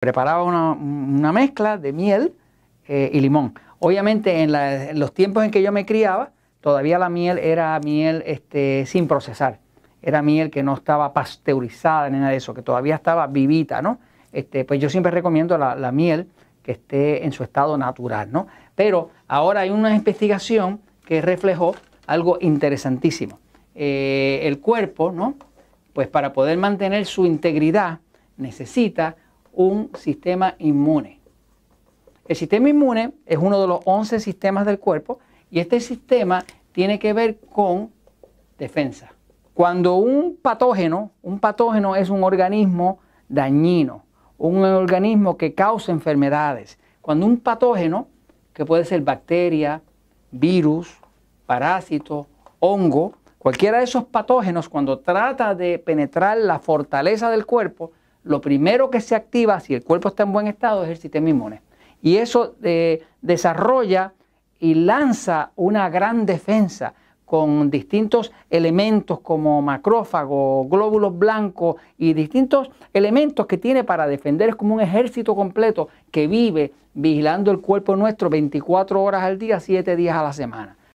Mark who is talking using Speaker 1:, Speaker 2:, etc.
Speaker 1: preparaba una, mezcla de miel eh, y limón. Obviamente en, los tiempos en que yo me criaba, todavía la miel era miel este, sin procesar. Era miel que no estaba pasteurizada ni nada de eso, que todavía estaba vivita, ¿no? Este, pues yo siempre recomiendo la, miel que esté en su estado natural, ¿no? Pero ahora hay una investigación que reflejó algo interesantísimo. Eh, el cuerpo, ¿no? Pues para poder mantener su integridad necesita un sistema inmune. El sistema inmune es uno de los 11 sistemas del cuerpo y este sistema tiene que ver con defensa. Cuando un patógeno, un patógeno es un organismo dañino, un organismo que causa enfermedades. Cuando un patógeno, que puede ser bacteria, virus, parásito, hongo, cualquiera de esos patógenos, cuando trata de penetrar la fortaleza del cuerpo, lo primero que se activa si el cuerpo está en buen estado es el sistema inmune. Y eso eh, desarrolla y lanza una gran defensa con distintos elementos como macrófagos, glóbulos blancos y distintos elementos que tiene para defender. Es como un ejército completo que vive vigilando el cuerpo nuestro 24 horas al día, 7 días a la semana.